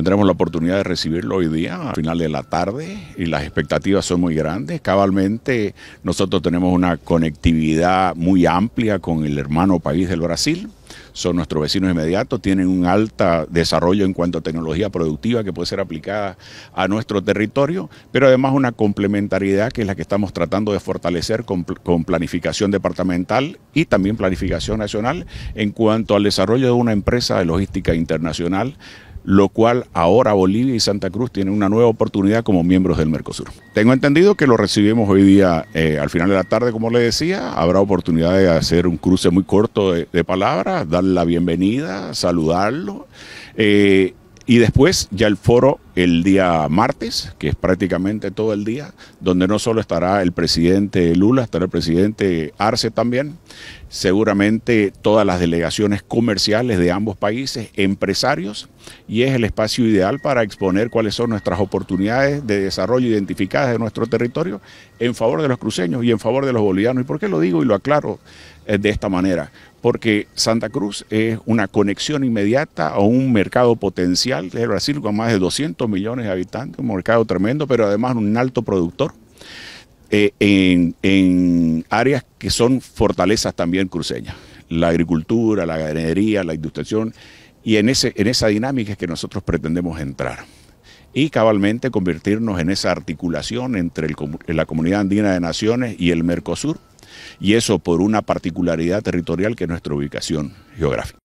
Tendremos la oportunidad de recibirlo hoy día a final de la tarde y las expectativas son muy grandes. Cabalmente nosotros tenemos una conectividad muy amplia con el hermano país del Brasil. Son nuestros vecinos inmediatos, tienen un alto desarrollo en cuanto a tecnología productiva que puede ser aplicada a nuestro territorio, pero además una complementariedad que es la que estamos tratando de fortalecer con, planificación departamental y también planificación nacional en cuanto al desarrollo de una empresa de logística internacional lo cual ahora Bolivia y Santa Cruz tienen una nueva oportunidad como miembros del Mercosur. Tengo entendido que lo recibimos hoy día eh, al final de la tarde, como le decía, habrá oportunidad de hacer un cruce muy corto de, palabras, dar la bienvenida, saludarlo. Eh, y después ya el foro el día martes, que es prácticamente todo el día, donde no solo estará el presidente Lula, estará el presidente Arce también, seguramente todas las delegaciones comerciales de ambos países, empresarios, y es el espacio ideal para exponer cuáles son nuestras oportunidades de desarrollo identificadas de nuestro territorio en favor de los cruceños y en favor de los bolivianos. ¿Y por qué lo digo y lo aclaro eh, de esta manera? Porque Santa Cruz es una conexión inmediata a un mercado potencial de Brasil con más de 200 millones de habitantes, un mercado tremendo, pero además un alto productor. Eh, en, áreas que son fortalezas también cruceñas, la agricultura, la ganadería, la industria, y en, ese, en esa dinámica es que nosotros pretendemos entrar y cabalmente convertirnos en esa articulación entre la comunidad andina de naciones y el Mercosur, y eso por una particularidad territorial que es nuestra ubicación geográfica.